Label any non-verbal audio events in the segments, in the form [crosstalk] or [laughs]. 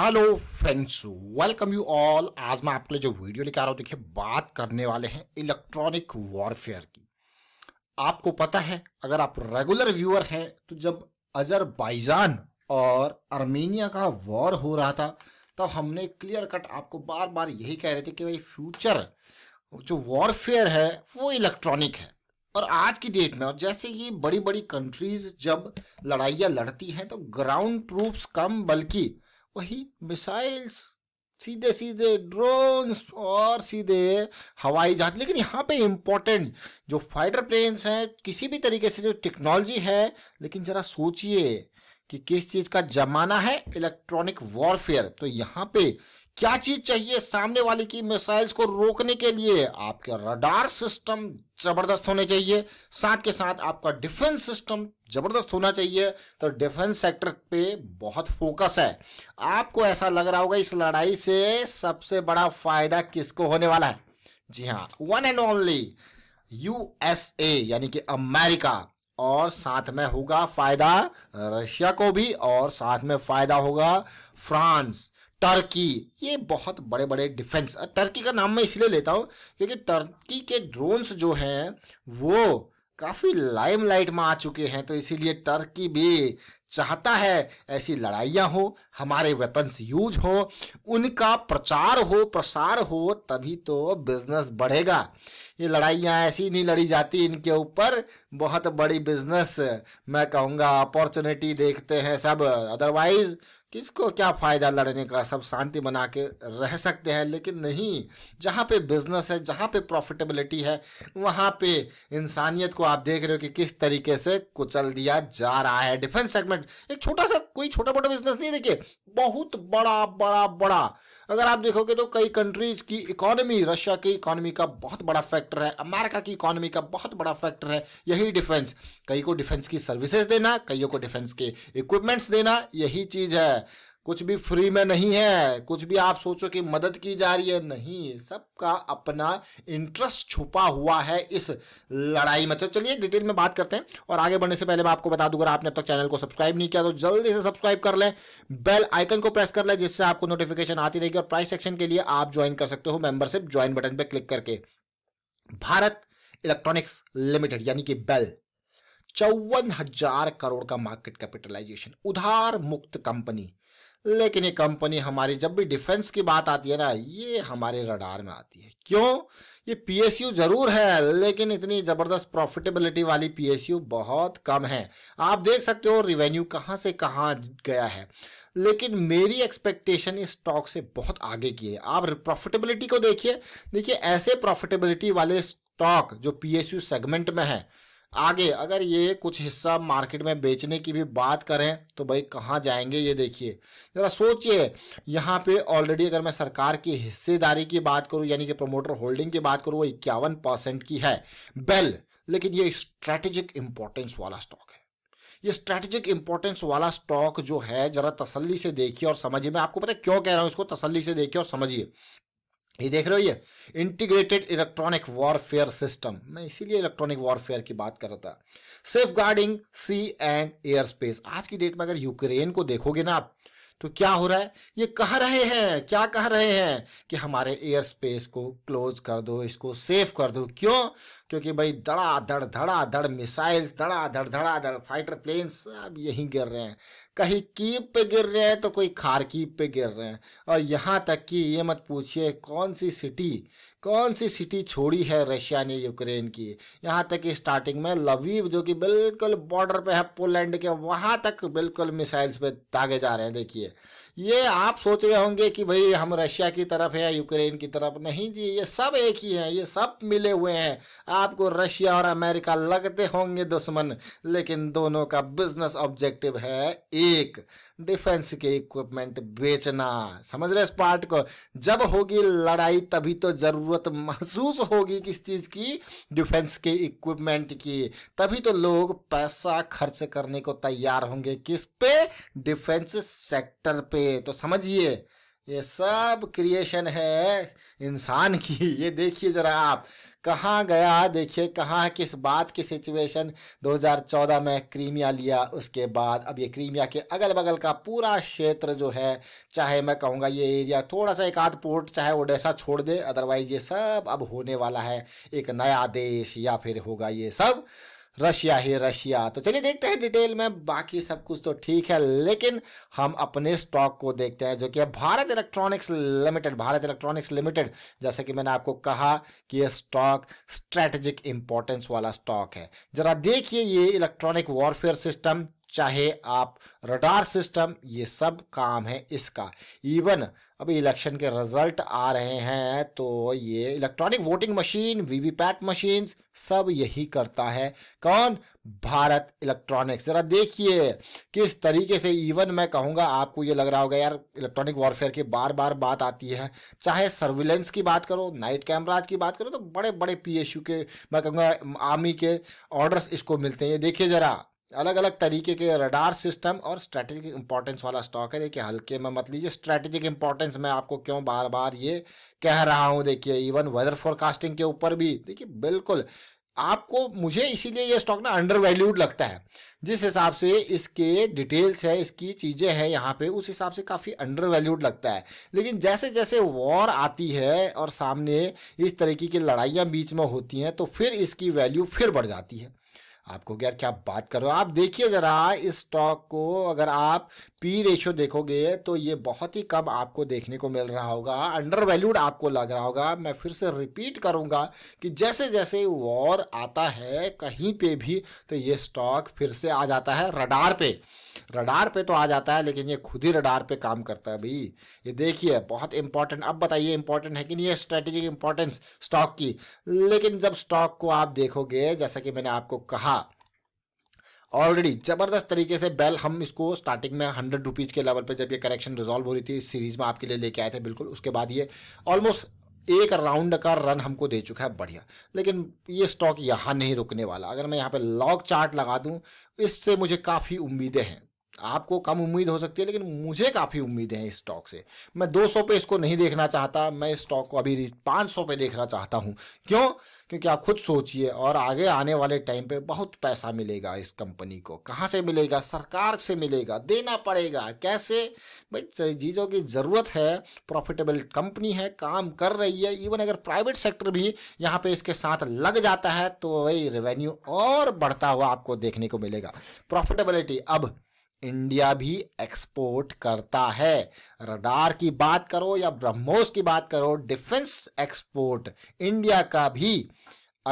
hello friends welcome you all आज मैं आपके लिए जो वीडियो लेकर आ रहा हूँ देखिए बात करने वाले हैं इलेक्ट्रॉनिक वॉरफेयर की आपको पता है अगर आप रेगुलर व्यूअर हैं तो जब अजरबैजान और आर्मेनिया का वॉर हो रहा था तब हमने क्लियर कट आपको बार बार यही कह रहे थे कि भाई फ्यूचर जो वॉरफेयर है वो इलेक्ट्रॉनिक है और आज की डेट में और जैसे कि बड़ी बड़ी कंट्रीज जब लड़ाइयाँ लड़ती हैं तो ग्राउंड ट्रूप्स कम बल्कि वही मिसाइल्स सीधे सीधे ड्रोन्स और सीधे हवाई जहाज लेकिन यहाँ पे इम्पोर्टेंट जो फाइटर प्लेन्स हैं किसी भी तरीके से जो टेक्नोलॉजी है लेकिन ज़रा सोचिए कि किस चीज़ का जमाना है इलेक्ट्रॉनिक वॉरफेयर तो यहाँ पे क्या चीज चाहिए सामने वाले की मिसाइल्स को रोकने के लिए आपके रडार सिस्टम जबरदस्त होने चाहिए साथ के साथ आपका डिफेंस सिस्टम जबरदस्त होना चाहिए तो डिफेंस सेक्टर पे बहुत फोकस है आपको ऐसा लग रहा होगा इस लड़ाई से सबसे बड़ा फायदा किसको होने वाला है जी हाँ वन एंड ओनली यूएसए यानी कि अमेरिका और साथ में होगा फायदा रशिया को भी और साथ में फायदा होगा फ्रांस टर्की ये बहुत बड़े बड़े डिफेंस टर्की का नाम मैं इसलिए लेता हूँ क्योंकि टर्की के ड्रोन्स जो हैं वो काफ़ी लाइमलाइट में आ चुके हैं तो इसीलिए टर्की भी चाहता है ऐसी लड़ाइयाँ हो हमारे वेपन्स यूज हो उनका प्रचार हो प्रसार हो तभी तो बिजनेस बढ़ेगा ये लड़ाइयाँ ऐसी नहीं लड़ी जाती इनके ऊपर बहुत बड़ी बिजनेस मैं कहूँगा अपॉर्चुनिटी देखते हैं सब अदरवाइज किसको क्या फ़ायदा लड़ने का सब शांति बना के रह सकते हैं लेकिन नहीं जहाँ पे बिजनेस है जहाँ पे प्रॉफिटेबिलिटी है वहाँ पे इंसानियत को आप देख रहे हो कि किस तरीके से कुचल दिया जा रहा है डिफेंस सेगमेंट एक छोटा सा कोई छोटा मोटा बिजनेस नहीं देखिए बहुत बड़ा बड़ा बड़ा अगर आप देखोगे तो कई कंट्रीज की इकोनॉमी रशिया की इकोनॉमी का बहुत बड़ा फैक्टर है अमेरिका की इकोनॉमी का बहुत बड़ा फैक्टर है यही डिफेंस कई को डिफेंस की सर्विसेज देना कईयों को डिफेंस के इक्विपमेंट्स देना यही चीज़ है कुछ भी फ्री में नहीं है कुछ भी आप सोचो कि मदद की जा रही है नहीं सबका अपना इंटरेस्ट छुपा हुआ है इस लड़ाई में तो चलिए डिटेल में बात करते हैं और आगे बढ़ने से पहले मैं आपको बता दूंगा आपने अब तो तक चैनल को सब्सक्राइब नहीं किया तो जल्दी से सब्सक्राइब कर लें बेल आइकन को प्रेस कर लें जिससे आपको नोटिफिकेशन आती रहेगी और प्राइस सेक्शन के लिए आप ज्वाइन कर सकते हो मेंबरशिप ज्वाइन बटन पर क्लिक करके भारत इलेक्ट्रॉनिक्स लिमिटेड यानी कि बेल चौवन हजार करोड़ का मार्केट कैपिटलाइजेशन उधार मुक्त कंपनी लेकिन ये कंपनी हमारी जब भी डिफेंस की बात आती है ना ये हमारे रडार में आती है क्यों ये पीएसयू जरूर है लेकिन इतनी ज़बरदस्त प्रॉफिटेबिलिटी वाली पीएसयू बहुत कम है आप देख सकते हो रिवेन्यू कहाँ से कहाँ गया है लेकिन मेरी एक्सपेक्टेशन इस स्टॉक से बहुत आगे की है आप प्रॉफिटेबिलिटी को देखिए देखिए ऐसे प्रॉफिटेबिलिटी वाले स्टॉक जो पीएसयू सेगमेंट में है आगे अगर ये कुछ हिस्सा मार्केट में बेचने की भी बात करें तो भाई कहाँ जाएंगे ये देखिए ज़रा सोचिए यहाँ पे ऑलरेडी अगर मैं सरकार की हिस्सेदारी की बात करूँ यानी कि प्रमोटर होल्डिंग की बात करूँ वो इक्यावन परसेंट की है बेल लेकिन ये स्ट्रेटेजिक इंपॉर्टेंस वाला स्टॉक है ये स्ट्रेटेजिक इंपॉर्टेंस वाला स्टॉक जो है ज़रा तसल्ली से देखिए और समझिए मैं आपको पता है क्यों कह रहा हूँ इसको तसल्ली से देखिए और समझिए ये देख रहे हो ये इंटीग्रेटेड इलेक्ट्रॉनिक वॉरफेयर सिस्टम मैं इसीलिए इलेक्ट्रॉनिक वॉरफेयर की बात कर रहा था safeguarding sea and air space आज की डेट में अगर यूक्रेन को देखोगे ना आप तो क्या हो रहा है ये कह रहे हैं क्या कह रहे हैं कि हमारे एयर स्पेस को क्लोज कर दो इसको सेफ कर दो क्यों क्योंकि भाई धड़ाधड़ धड़ाधड़ मिसाइल्स धड़ाधड़ धड़ाधड़ फाइटर प्लेन सब यहीं गिर रहे हैं कहीं कीप पे गिर रहे हैं तो कोई खारकीप पे गिर रहे हैं और यहाँ तक कि ये मत पूछिए कौन सी सिटी कौन सी सिटी छोड़ी है रशिया ने यूक्रेन की यहाँ तक कि स्टार्टिंग में लवीव जो कि बिल्कुल बॉर्डर पे है पोलैंड के वहाँ तक बिल्कुल मिसाइल्स पे दागे जा रहे हैं देखिए ये आप सोच रहे होंगे कि भाई हम रशिया की तरफ है यूक्रेन की तरफ नहीं जी ये सब एक ही हैं ये सब मिले हुए हैं आपको रशिया और अमेरिका लगते होंगे दुश्मन लेकिन दोनों का बिजनेस ऑब्जेक्टिव है एक डिफेंस के इक्विपमेंट बेचना समझ रहे इस पार्ट को जब होगी लड़ाई तभी तो ज़रूरत महसूस होगी किस चीज़ की डिफेंस के इक्विपमेंट की तभी तो लोग पैसा खर्च करने को तैयार होंगे किस पे डिफेंस सेक्टर पे तो समझिए ये सब क्रिएशन है इंसान की [laughs] ये देखिए ज़रा आप कहाँ गया देखिए कहाँ किस बात की सिचुएशन 2014 में क्रीमिया लिया उसके बाद अब ये क्रीमिया के अगल बगल का पूरा क्षेत्र जो है चाहे मैं कहूँगा ये एरिया थोड़ा सा एक आध पोर्ट चाहे ओडेसा छोड़ दे अदरवाइज़ ये सब अब होने वाला है एक नया देश या फिर होगा ये सब रशिया ही रशिया तो चलिए देखते हैं डिटेल में बाकी सब कुछ तो ठीक है लेकिन हम अपने स्टॉक को देखते हैं जो कि Bharat electronics limited Bharat electronics limited जैसे कि मैंने आपको कहा कि ये स्टॉक स्ट्रेटेजिक इंपॉर्टेंस वाला स्टॉक है जरा देखिए ये इलेक्ट्रॉनिक वॉरफेयर सिस्टम चाहे आप रडार सिस्टम ये सब काम है इसका इवन अब इलेक्शन के रिजल्ट आ रहे हैं तो ये electronic voting machine VVPAT machine सब यही करता है कौन भारत इलेक्ट्रॉनिक्स जरा देखिए किस तरीके से इवन मैं कहूँगा आपको ये लग रहा होगा यार इलेक्ट्रॉनिक वॉरफेयर की बार बार बात आती है चाहे सर्विलेंस की बात करो नाइट कैमराज की बात करो तो बड़े बड़े पी के मैं कहूँगा आर्मी के ऑर्डर्स इसको मिलते हैं ये देखिए जरा अलग अलग तरीके के रडार सिस्टम और स्ट्रैटेजिक इंपॉर्टेंस वाला स्टॉक है देखिए हल्के में मत लीजिए स्ट्रैटेजिक इंपॉर्टेंस मैं आपको क्यों बार बार ये कह रहा हूँ देखिए इवन वेदर फोरकास्टिंग के ऊपर भी देखिए बिल्कुल आपको मुझे इसीलिए ये स्टॉक ना अंडर वैल्यूड लगता है जिस हिसाब से इसके डिटेल्स है इसकी चीज़ें हैं यहाँ पे उस हिसाब से काफ़ी अंडर वैल्यूड लगता है लेकिन जैसे जैसे वॉर आती है और सामने इस तरीके की लड़ाइयाँ बीच में होती हैं तो फिर इसकी वैल्यू फिर बढ़ जाती है आपको यार क्या बात कर रहे हो आप देखिए ज़रा इस स्टॉक को अगर आप पी रेशियो देखोगे तो ये बहुत ही कम आपको देखने को मिल रहा होगा अंडर वैल्यूड आपको लग रहा होगा मैं फिर से रिपीट करूँगा कि जैसे जैसे वॉर आता है कहीं पे भी तो ये स्टॉक फिर से आ जाता है रडार पे रडार पे तो आ जाता है लेकिन ये खुद ही रडार पे काम करता है भाई ये देखिए बहुत इंपॉर्टेंट अब बताइए इंपॉर्टेंट है कि नहीं ये स्ट्रेटेजिक इंपॉर्टेंस स्टॉक की लेकिन जब स्टॉक को आप देखोगे जैसा कि मैंने आपको कहा ऑलरेडी ज़बरदस्त तरीके से बैल हम इसको स्टार्टिंग में हंड्रेड रुपीज़ के लेवल पर जब ये करेक्शन रिजॉल्व हो रही थी इस सीरीज़ में आपके लिए लेके आए थे बिल्कुल उसके बाद ये ऑलमोस्ट एक राउंड का रन हमको दे चुका है बढ़िया लेकिन ये स्टॉक यहाँ नहीं रुकने वाला अगर मैं यहाँ पे लॉक चार्ट लगा दूँ इससे मुझे काफ़ी उम्मीदें हैं आपको कम उम्मीद हो सकती है लेकिन मुझे काफ़ी उम्मीद है इस स्टॉक से मैं 200 पे इसको नहीं देखना चाहता मैं इस स्टॉक को अभी 500 पे देखना चाहता हूँ क्यों क्योंकि आप खुद सोचिए और आगे आने वाले टाइम पे बहुत पैसा मिलेगा इस कंपनी को कहाँ से मिलेगा सरकार से मिलेगा देना पड़ेगा कैसे भाई चीज़ों की ज़रूरत है प्रॉफिटेबल कंपनी है काम कर रही है इवन अगर प्राइवेट सेक्टर भी यहाँ पे इसके साथ लग जाता है तो वही रेवेन्यू और बढ़ता हुआ आपको देखने को मिलेगा प्रॉफिटेबिलिटी अब इंडिया भी एक्सपोर्ट करता है रडार की बात करो या ब्रह्मोस की बात करो डिफेंस एक्सपोर्ट इंडिया का भी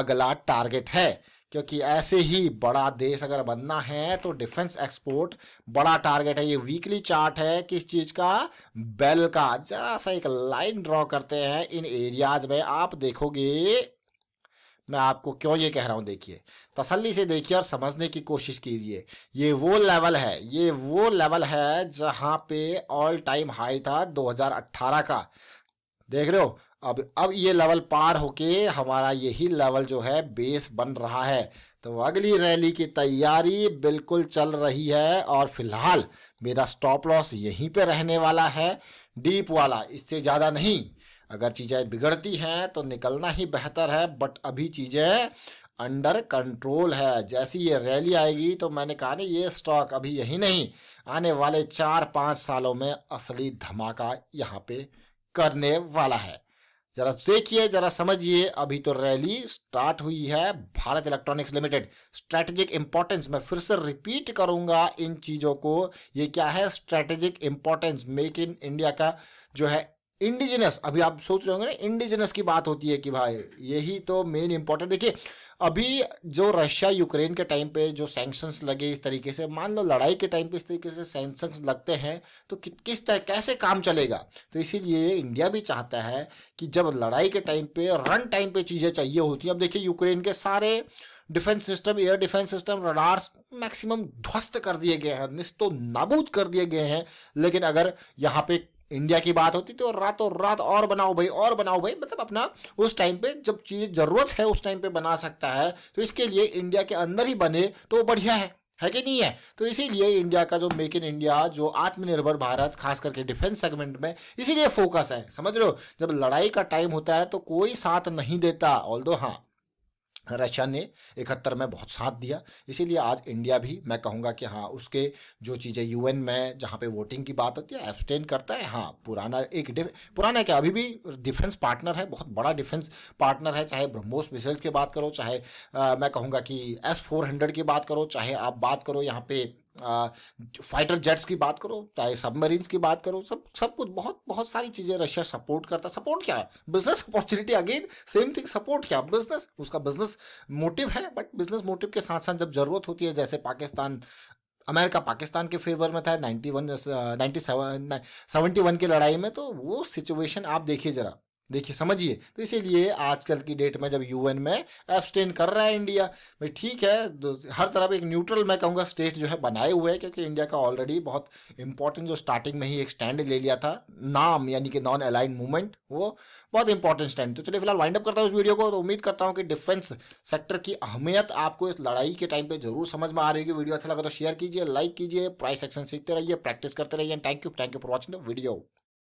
अगला टारगेट है क्योंकि ऐसे ही बड़ा देश अगर बनना है तो डिफेंस एक्सपोर्ट बड़ा टारगेट है ये वीकली चार्ट है किस चीज़ का बेल का जरा सा एक लाइन ड्रॉ करते हैं इन एरियाज में आप देखोगे मैं आपको क्यों ये कह रहा हूं देखिए तसल्ली से देखिए और समझने की कोशिश कीजिए ये वो लेवल है ये वो लेवल है जहाँ पे ऑल टाइम हाई था 2018 का देख रहे हो अब अब ये लेवल पार होके हमारा यही लेवल जो है बेस बन रहा है तो अगली रैली की तैयारी बिल्कुल चल रही है और फिलहाल मेरा स्टॉप लॉस यहीं पे रहने वाला है डीप वाला इससे ज़्यादा नहीं अगर चीज़ें बिगड़ती हैं तो निकलना ही बेहतर है बट अभी चीज़ें अंडर कंट्रोल है जैसी ये रैली आएगी तो मैंने कहा ना ये स्टॉक अभी यही नहीं आने वाले चार पाँच सालों में असली धमाका यहाँ पे करने वाला है जरा देखिए जरा समझिए अभी तो रैली स्टार्ट हुई है Bharat electronics limited strategic importance मैं फिर से रिपीट करूंगा इन चीज़ों को ये क्या है strategic importance make in India का जो है इंडिजिनस अभी आप सोच रहे होंगे ना इंडिजिनस की बात होती है कि भाई यही तो मेन इंपॉर्टेंट देखिए अभी जो रशिया यूक्रेन के टाइम पे जो सैंक्शंस लगे इस तरीके से मान लो लड़ाई के टाइम पे इस तरीके से सैंक्शंस लगते हैं तो कि, किस तरह कैसे काम चलेगा तो इसीलिए इंडिया भी चाहता है कि जब लड़ाई के टाइम पे रन टाइम पे चीज़ें चाहिए होती हैं अब देखिए यूक्रेन के सारे defence system air defence system radars maximum ध्वस्त कर दिए गए हैं निस्तो नाबूद कर दिए गए हैं लेकिन अगर यहाँ पे इंडिया की बात होती रात तो और रातों रात और बनाओ भाई और बनाओ भाई मतलब अपना उस टाइम पे जब चीज़ ज़रूरत है उस टाइम पे बना सकता है तो इसके लिए इंडिया के अंदर ही बने तो बढ़िया है है कि नहीं है तो इसीलिए इंडिया का जो मेक इन इंडिया जो आत्मनिर्भर भारत खास करके डिफेंस सेगमेंट में इसीलिए फोकस है समझ रहे हो जब लड़ाई का टाइम होता है तो कोई साथ नहीं देता ऑल दो हाँ रशिया ने इकहत्तर में बहुत साथ दिया इसीलिए आज इंडिया भी मैं कहूँगा कि हाँ उसके जो चीज़ें यूएन में जहाँ पे वोटिंग की बात होती है एब्सटेन करता है हाँ पुराना एक पुराना क्या अभी भी डिफेंस पार्टनर है बहुत बड़ा डिफेंस पार्टनर है चाहे ब्रह्मोस मिसाइल्स की बात करो चाहे आ, मैं कहूँगा कि एस फोर हंड्रेड की बात करो चाहे आप बात करो यहाँ पे फाइटर जेट्स की बात करो चाहे सबमरीन्स की बात करो सब सब कुछ बहुत बहुत सारी चीज़ें रशिया सपोर्ट करता सपोर्ट क्या है business opportunity again same thing support क्या बिजनेस उसका बिजनेस मोटिव है बट बिजनेस मोटिव के साथ साथ जब जरूरत होती है जैसे पाकिस्तान अमेरिका पाकिस्तान के फेवर में था ninety one ninety seven seventy one की लड़ाई में तो वो सिचुएशन आप देखिए ज़रा देखिए समझिए तो इसीलिए आजकल की डेट में जब यूएन में एब्सटेन कर रहा है इंडिया भाई ठीक है हर तरफ एक न्यूट्रल मैं कहूँगा स्टेट जो है बनाए हुए हैं क्योंकि इंडिया का ऑलरेडी बहुत इंपॉर्टेंट जो स्टार्टिंग में ही एक स्टैंड ले लिया था नाम यानी कि नॉन अलाइन मूवमेंट वो बहुत इंपॉर्टेंट स्टैंड तो चलिए फिलहाल वाइंड अप करता हूँ उस वीडियो को तो उम्मीद करता हूँ कि डिफेंस सेक्टर की अहमियत आपको इस लड़ाई के टाइम पर जरूर समझ में आ रही है वीडियो अच्छा लगा तो शेयर कीजिए लाइक कीजिए प्राइस एक्शन सीखते रहिए प्रैक्टिस करते रहिए thank you thank you for watching the video